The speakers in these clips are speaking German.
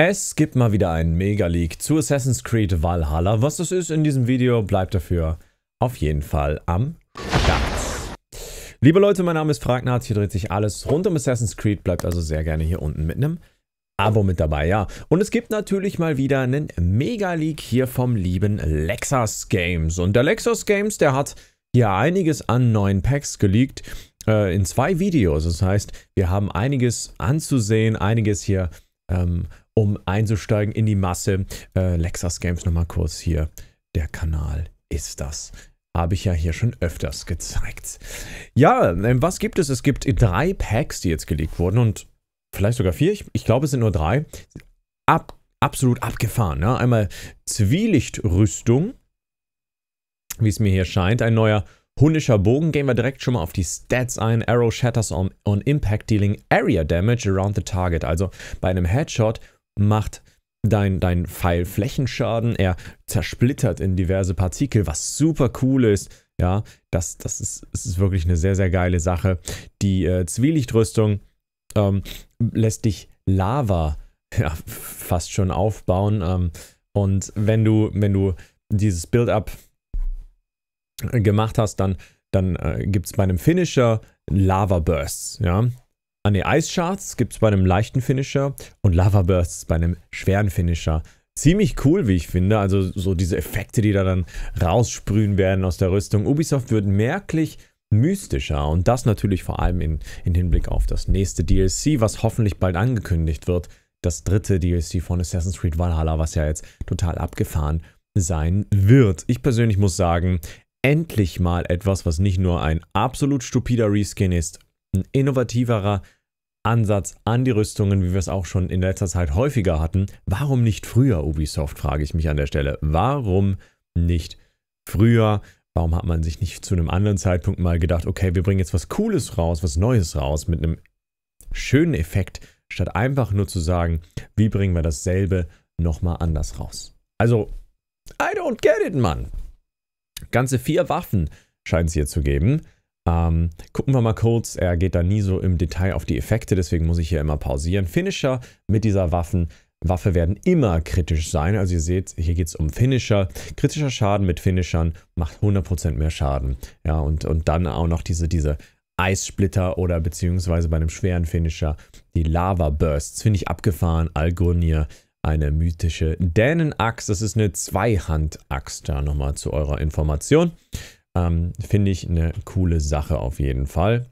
Es gibt mal wieder einen Mega-Leak zu Assassin's Creed Valhalla. Was das ist in diesem Video, bleibt dafür auf jeden Fall am Start. Liebe Leute, mein Name ist Fragnarz, hier dreht sich alles rund um Assassin's Creed, bleibt also sehr gerne hier unten mit einem Abo mit dabei, ja. Und es gibt natürlich mal wieder einen Mega-Leak hier vom lieben Lexus Games. Und der Lexus Games, der hat hier einiges an neuen Packs geleakt äh, in zwei Videos. Das heißt, wir haben einiges anzusehen, einiges hier ähm, um einzusteigen in die Masse. Äh, Lexas Games nochmal kurz hier. Der Kanal ist das. Habe ich ja hier schon öfters gezeigt. Ja, äh, was gibt es? Es gibt drei Packs, die jetzt gelegt wurden und vielleicht sogar vier. Ich, ich glaube, es sind nur drei. Ab, absolut abgefahren. Ne? Einmal Zwielichtrüstung, wie es mir hier scheint. Ein neuer Hunnischer Bogen gehen wir direkt schon mal auf die Stats ein. Arrow shatters on, on impact, dealing area damage around the target. Also bei einem Headshot macht dein, dein Pfeil Flächenschaden, er zersplittert in diverse Partikel, was super cool ist. Ja, das, das, ist, das ist wirklich eine sehr, sehr geile Sache. Die äh, Zwielichtrüstung ähm, lässt dich Lava ja, fast schon aufbauen. Ähm, und wenn du, wenn du dieses Build-up gemacht hast, dann, dann äh, gibt es bei einem Finisher Lava Bursts. Ja? Ah ne, Ice Shards gibt es bei einem leichten Finisher und Lava Bursts bei einem schweren Finisher. Ziemlich cool, wie ich finde. Also so diese Effekte, die da dann raussprühen werden aus der Rüstung. Ubisoft wird merklich mystischer und das natürlich vor allem in, in Hinblick auf das nächste DLC, was hoffentlich bald angekündigt wird. Das dritte DLC von Assassin's Creed Valhalla, was ja jetzt total abgefahren sein wird. Ich persönlich muss sagen, endlich mal etwas, was nicht nur ein absolut stupider Reskin ist, ein innovativerer Ansatz an die Rüstungen, wie wir es auch schon in letzter Zeit häufiger hatten. Warum nicht früher, Ubisoft, frage ich mich an der Stelle. Warum nicht früher? Warum hat man sich nicht zu einem anderen Zeitpunkt mal gedacht, okay, wir bringen jetzt was Cooles raus, was Neues raus mit einem schönen Effekt, statt einfach nur zu sagen, wie bringen wir dasselbe nochmal anders raus? Also, I don't get it, Mann. Ganze vier Waffen scheint es hier zu geben. Ähm, gucken wir mal kurz, er geht da nie so im Detail auf die Effekte, deswegen muss ich hier immer pausieren. Finisher mit dieser Waffen, Waffe werden immer kritisch sein, also ihr seht, hier geht es um Finisher. Kritischer Schaden mit Finishern macht 100% mehr Schaden. Ja, und, und dann auch noch diese, diese Eissplitter oder beziehungsweise bei einem schweren Finisher die Lava Bursts. Finde ich abgefahren. Algurnir, eine mythische Dänen-Axt. Das ist eine Zweihand-Axt, da nochmal zu eurer Information. Ähm, Finde ich eine coole Sache auf jeden Fall.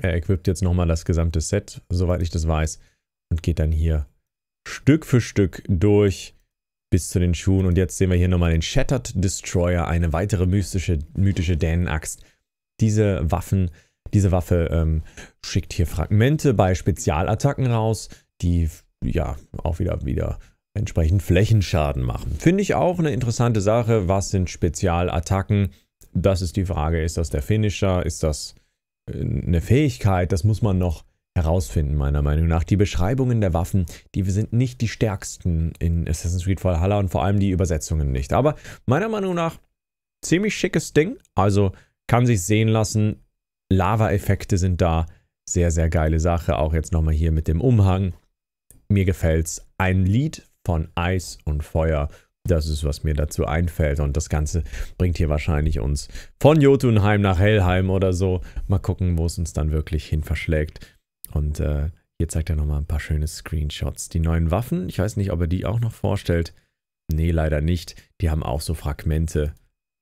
Er equipt jetzt nochmal das gesamte Set, soweit ich das weiß, und geht dann hier Stück für Stück durch bis zu den Schuhen. Und jetzt sehen wir hier nochmal den Shattered Destroyer, eine weitere mystische, mythische Dänenaxt. Diese Waffen, diese Waffe ähm, schickt hier Fragmente bei Spezialattacken raus, die ja auch wieder, wieder entsprechend Flächenschaden machen. Finde ich auch eine interessante Sache. Was sind Spezialattacken? Das ist die Frage. Ist das der Finisher? Ist das äh, eine Fähigkeit? Das muss man noch herausfinden, meiner Meinung nach. Die Beschreibungen der Waffen, die sind nicht die stärksten in Assassin's Creed Valhalla und vor allem die Übersetzungen nicht. Aber meiner Meinung nach ziemlich schickes Ding. Also kann sich sehen lassen. Lava-Effekte sind da. Sehr, sehr geile Sache. Auch jetzt nochmal hier mit dem Umhang. Mir gefällt's. Ein Lied von Eis und Feuer. Das ist, was mir dazu einfällt. Und das Ganze bringt hier wahrscheinlich uns von Jotunheim nach Helheim oder so. Mal gucken, wo es uns dann wirklich hin verschlägt. Und äh, hier zeigt er nochmal ein paar schöne Screenshots. Die neuen Waffen, ich weiß nicht, ob er die auch noch vorstellt. Nee, leider nicht. Die haben auch so Fragmente.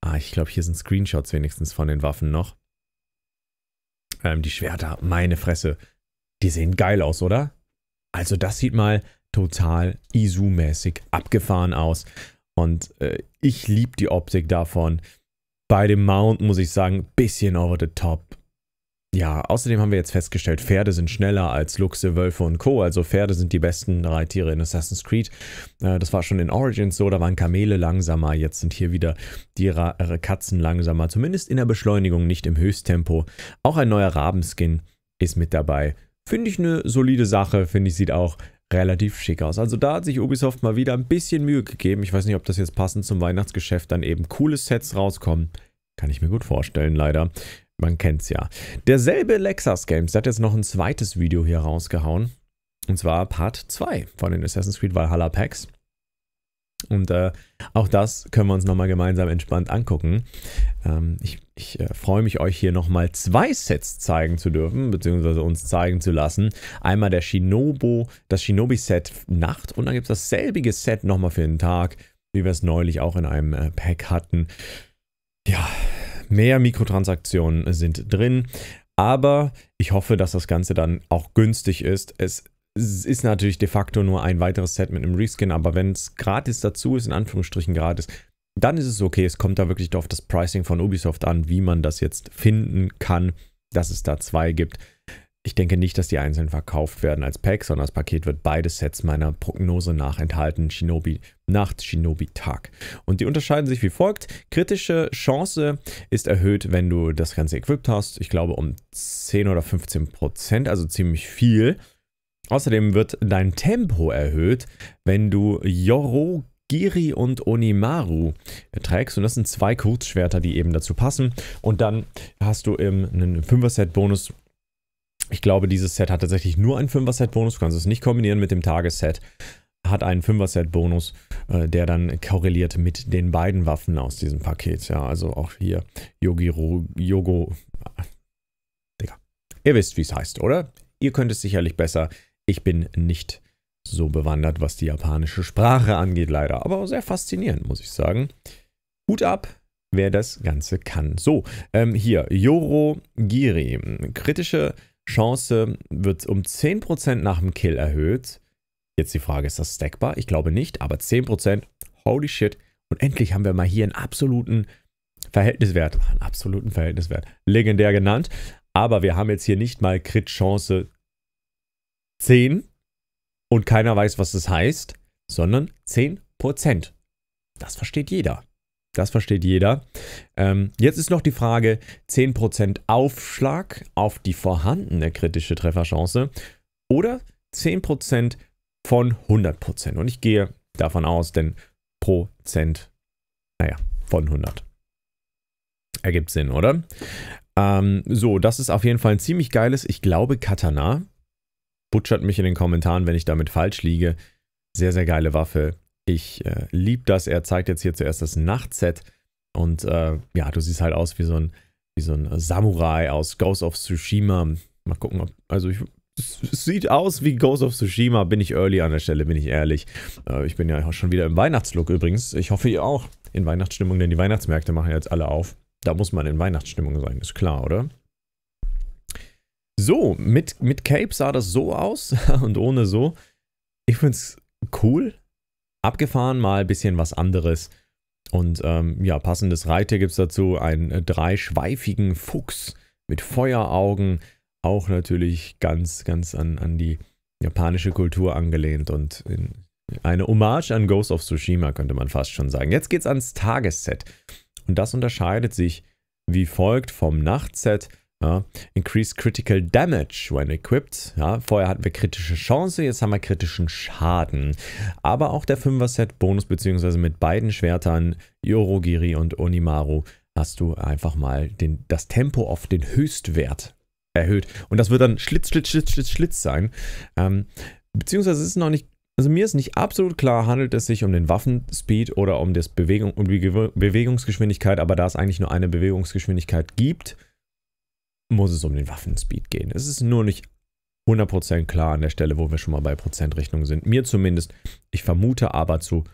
Ah, ich glaube, hier sind Screenshots wenigstens von den Waffen noch. Ähm, die Schwerter, meine Fresse. Die sehen geil aus, oder? Also das sieht mal total ISU-mäßig abgefahren aus. Und äh, ich liebe die Optik davon. Bei dem Mount muss ich sagen, bisschen over the top. Ja, außerdem haben wir jetzt festgestellt, Pferde sind schneller als Luchse, Wölfe und Co. Also Pferde sind die besten Reittiere in Assassin's Creed. Äh, das war schon in Origins so, da waren Kamele langsamer. Jetzt sind hier wieder die Ra äh, Katzen langsamer. Zumindest in der Beschleunigung, nicht im Höchsttempo. Auch ein neuer Rabenskin ist mit dabei. Finde ich eine solide Sache. Finde ich, sieht auch relativ schick aus. Also da hat sich Ubisoft mal wieder ein bisschen Mühe gegeben. Ich weiß nicht, ob das jetzt passend zum Weihnachtsgeschäft dann eben coole Sets rauskommen. Kann ich mir gut vorstellen, leider. Man kennt's ja. Derselbe Lexas Games, der hat jetzt noch ein zweites Video hier rausgehauen. Und zwar Part 2 von den Assassin's Creed Valhalla Packs. Und äh, auch das können wir uns nochmal gemeinsam entspannt angucken. Ähm, ich, ich äh, freue mich, euch hier nochmal zwei Sets zeigen zu dürfen, beziehungsweise uns zeigen zu lassen. Einmal der Shinobu, das Shinobi-Set Nacht und dann gibt es dasselbe Set nochmal für den Tag, wie wir es neulich auch in einem äh, Pack hatten. Ja, mehr Mikrotransaktionen sind drin. Aber ich hoffe, dass das Ganze dann auch günstig ist. Es es ist natürlich de facto nur ein weiteres Set mit einem Reskin, aber wenn es gratis dazu ist, in Anführungsstrichen gratis, dann ist es okay. Es kommt da wirklich auf das Pricing von Ubisoft an, wie man das jetzt finden kann, dass es da zwei gibt. Ich denke nicht, dass die einzeln verkauft werden als Pack, sondern das Paket wird beide Sets meiner Prognose nach enthalten. Shinobi Nacht, Shinobi Tag. Und die unterscheiden sich wie folgt. Kritische Chance ist erhöht, wenn du das Ganze equipped hast. Ich glaube um 10 oder 15 Prozent, also ziemlich viel. Außerdem wird dein Tempo erhöht, wenn du Yoro, Giri und Onimaru trägst. Und das sind zwei Kurzschwerter, die eben dazu passen. Und dann hast du eben einen fünfer set bonus Ich glaube, dieses Set hat tatsächlich nur einen fünfer set bonus Du kannst es nicht kombinieren mit dem Tagesset hat einen fünfer set bonus äh, der dann korreliert mit den beiden Waffen aus diesem Paket. Ja, also auch hier Yogiro, Yogo. Äh, Digga. Ihr wisst, wie es heißt, oder? Ihr könnt es sicherlich besser. Ich bin nicht so bewandert, was die japanische Sprache angeht, leider. Aber sehr faszinierend, muss ich sagen. Hut ab, wer das Ganze kann. So, ähm, hier, Yoro Giri. Kritische Chance wird um 10% nach dem Kill erhöht. Jetzt die Frage, ist das stackbar? Ich glaube nicht, aber 10%, holy shit. Und endlich haben wir mal hier einen absoluten Verhältniswert, einen absoluten Verhältniswert, legendär genannt. Aber wir haben jetzt hier nicht mal Crit-Chance 10 und keiner weiß, was das heißt, sondern 10%. Das versteht jeder. Das versteht jeder. Ähm, jetzt ist noch die Frage: 10% Aufschlag auf die vorhandene kritische Trefferchance oder 10% von 100%. Und ich gehe davon aus, denn Prozent, naja, von 100. Ergibt Sinn, oder? Ähm, so, das ist auf jeden Fall ein ziemlich geiles, ich glaube, Katana. Butschert mich in den Kommentaren, wenn ich damit falsch liege. Sehr, sehr geile Waffe. Ich äh, liebe das. Er zeigt jetzt hier zuerst das Nachtset. Und äh, ja, du siehst halt aus wie so, ein, wie so ein Samurai aus Ghost of Tsushima. Mal gucken, ob. Also, ich, es sieht aus wie Ghost of Tsushima. Bin ich early an der Stelle, bin ich ehrlich. Äh, ich bin ja auch schon wieder im Weihnachtslook übrigens. Ich hoffe, ihr auch in Weihnachtsstimmung, denn die Weihnachtsmärkte machen jetzt alle auf. Da muss man in Weihnachtsstimmung sein, ist klar, oder? So, mit, mit Cape sah das so aus und ohne so. Ich finde es cool. Abgefahren, mal ein bisschen was anderes. Und ähm, ja, passendes gibt es dazu. Einen dreischweifigen Fuchs mit Feueraugen. Auch natürlich ganz, ganz an, an die japanische Kultur angelehnt und in, eine Hommage an Ghost of Tsushima, könnte man fast schon sagen. Jetzt geht's ans Tagesset. Und das unterscheidet sich wie folgt vom Nachtset. Ja, increase critical damage when equipped. Ja, vorher hatten wir kritische Chance, jetzt haben wir kritischen Schaden. Aber auch der 5er-Set Bonus, beziehungsweise mit beiden Schwertern, Yorogiri und Onimaru, hast du einfach mal den, das Tempo auf den Höchstwert erhöht. Und das wird dann Schlitz, Schlitz, Schlitz, Schlitz, Schlitz sein. Ähm, beziehungsweise ist es noch nicht, also mir ist nicht absolut klar, handelt es sich um den Waffenspeed oder um, das Bewegung, um die Bewegungsgeschwindigkeit, aber da es eigentlich nur eine Bewegungsgeschwindigkeit gibt, muss es um den Waffenspeed gehen. Es ist nur nicht 100% klar an der Stelle, wo wir schon mal bei Prozentrechnung sind. Mir zumindest. Ich vermute aber zu,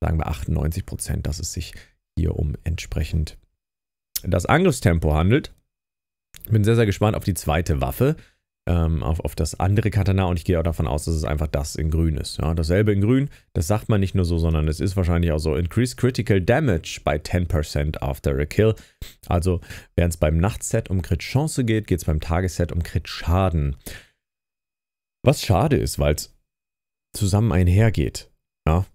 sagen wir 98%, dass es sich hier um entsprechend das Angriffstempo handelt. Ich bin sehr, sehr gespannt auf die zweite Waffe ähm, auf, auf das andere Katana und ich gehe auch davon aus, dass es einfach das in grün ist. Ja, dasselbe in grün, das sagt man nicht nur so, sondern es ist wahrscheinlich auch so. Increase Critical Damage by 10% after a kill. Also während es beim Nachtset um Crit Chance geht, geht es beim Tagesset um Crit Schaden. Was schade ist, weil es zusammen einhergeht. Ja,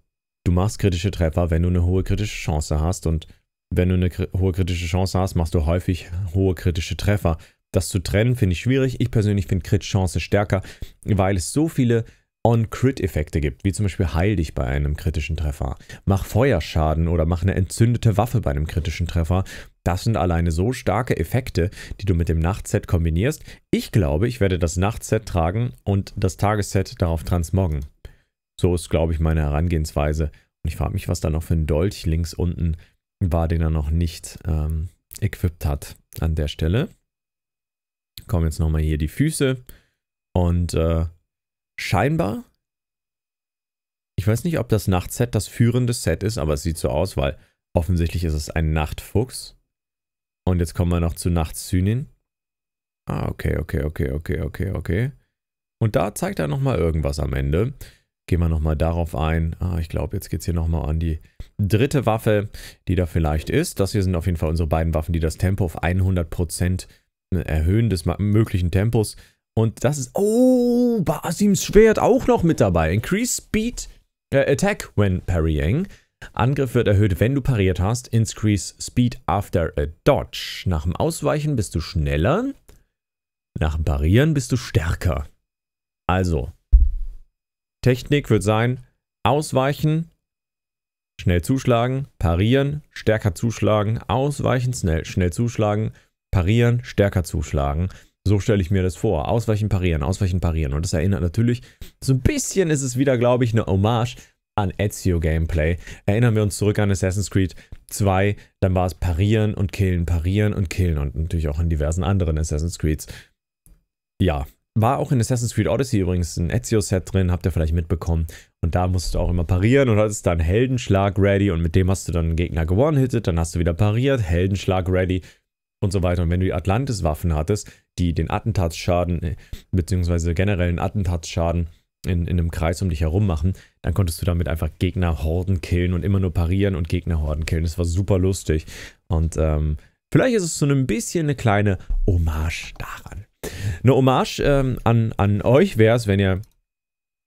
du machst kritische Treffer, wenn du eine hohe kritische Chance hast und wenn du eine hohe kritische Chance hast, machst du häufig hohe kritische Treffer. Das zu trennen finde ich schwierig. Ich persönlich finde Crit-Chance stärker, weil es so viele On-Crit-Effekte gibt, wie zum Beispiel heil dich bei einem kritischen Treffer, mach Feuerschaden oder mach eine entzündete Waffe bei einem kritischen Treffer. Das sind alleine so starke Effekte, die du mit dem Nachtset kombinierst. Ich glaube, ich werde das Nachtset tragen und das Tagesset darauf transmoggen. So ist, glaube ich, meine Herangehensweise. Und ich frage mich, was da noch für ein Dolch links unten war, den er noch nicht ähm, equipped hat an der Stelle kommen jetzt nochmal hier die Füße. Und äh, scheinbar, ich weiß nicht, ob das Nachtset das führende Set ist, aber es sieht so aus, weil offensichtlich ist es ein Nachtfuchs. Und jetzt kommen wir noch zu Nachtsynin. Ah, okay, okay, okay, okay, okay, okay. Und da zeigt er nochmal irgendwas am Ende. Gehen wir nochmal darauf ein. Ah, ich glaube, jetzt geht es hier nochmal an die dritte Waffe, die da vielleicht ist. Das hier sind auf jeden Fall unsere beiden Waffen, die das Tempo auf 100% Ne, Erhöhen des möglichen Tempos. Und das ist... Oh, Basims Schwert auch noch mit dabei. Increase Speed, äh, Attack when parrying. Angriff wird erhöht, wenn du pariert hast. Increase Speed after a Dodge. Nach dem Ausweichen bist du schneller. Nach dem Parieren bist du stärker. Also, Technik wird sein, ausweichen, schnell zuschlagen, parieren, stärker zuschlagen, ausweichen, schnell, schnell zuschlagen, parieren, stärker zuschlagen. So stelle ich mir das vor. Ausweichen, parieren, ausweichen, parieren. Und das erinnert natürlich, so ein bisschen ist es wieder, glaube ich, eine Hommage an Ezio-Gameplay. Erinnern wir uns zurück an Assassin's Creed 2, dann war es parieren und killen, parieren und killen und natürlich auch in diversen anderen Assassin's Creeds. Ja, war auch in Assassin's Creed Odyssey übrigens ein Ezio-Set drin, habt ihr vielleicht mitbekommen. Und da musst du auch immer parieren und hattest dann Heldenschlag ready und mit dem hast du dann einen Gegner gewonnen hittet, dann hast du wieder pariert, Heldenschlag ready und so weiter. Und wenn du die Atlantis-Waffen hattest, die den Attentatsschaden, äh, beziehungsweise generellen Attentatsschaden in, in einem Kreis um dich herum machen, dann konntest du damit einfach Gegnerhorden killen und immer nur parieren und Gegnerhorden killen. Das war super lustig. Und ähm, vielleicht ist es so ein bisschen eine kleine Hommage daran. Eine Hommage ähm, an, an euch wäre es, wenn ihr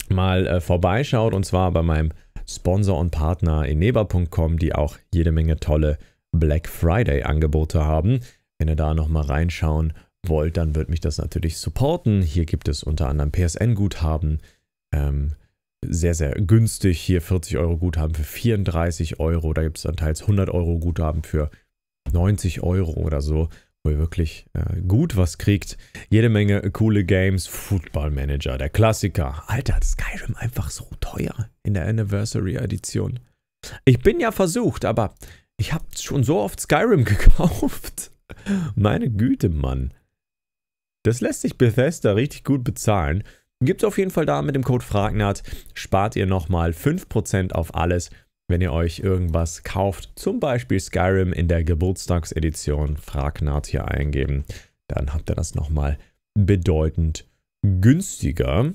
mal äh, vorbeischaut und zwar bei meinem Sponsor und Partner eneba.com, die auch jede Menge tolle Black Friday Angebote haben. Wenn ihr da nochmal reinschauen wollt, dann wird mich das natürlich supporten. Hier gibt es unter anderem PSN-Guthaben. Ähm, sehr, sehr günstig. Hier 40 Euro Guthaben für 34 Euro. Da gibt es dann teils 100 Euro Guthaben für 90 Euro oder so, wo ihr wirklich äh, gut was kriegt. Jede Menge coole Games. Football Manager, der Klassiker. Alter, Skyrim einfach so teuer in der Anniversary Edition. Ich bin ja versucht, aber ich habe schon so oft Skyrim gekauft. Meine Güte, Mann. Das lässt sich Bethesda richtig gut bezahlen. Gibt's auf jeden Fall da mit dem Code FRAGNAT, spart ihr nochmal 5% auf alles, wenn ihr euch irgendwas kauft. Zum Beispiel Skyrim in der Geburtstagsedition FRAGNAT hier eingeben. Dann habt ihr das nochmal bedeutend günstiger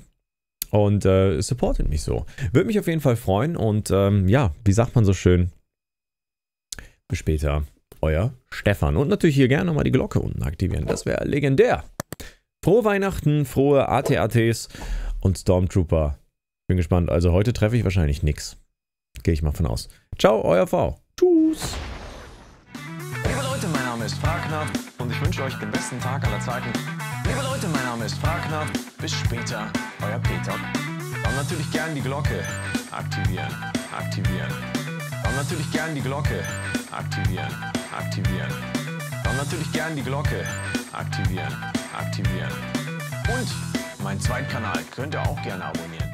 und äh, supportet mich so. Würde mich auf jeden Fall freuen und ähm, ja, wie sagt man so schön? Bis später euer Stefan. Und natürlich hier gerne nochmal die Glocke unten aktivieren. Das wäre legendär. Frohe Weihnachten, frohe ATATs und Stormtrooper. Bin gespannt. Also heute treffe ich wahrscheinlich nichts. Gehe ich mal von aus. Ciao, euer V. Tschüss. Liebe Leute, mein Name ist Farknab und ich wünsche euch den besten Tag aller Zeiten. Liebe Leute, mein Name ist Farknab. Bis später, euer Peter. Und natürlich gern die Glocke aktivieren, aktivieren. Und natürlich gern die Glocke aktivieren aktivieren. Und natürlich gern die Glocke aktivieren, aktivieren. Und meinen Zweitkanal könnt ihr auch gerne abonnieren.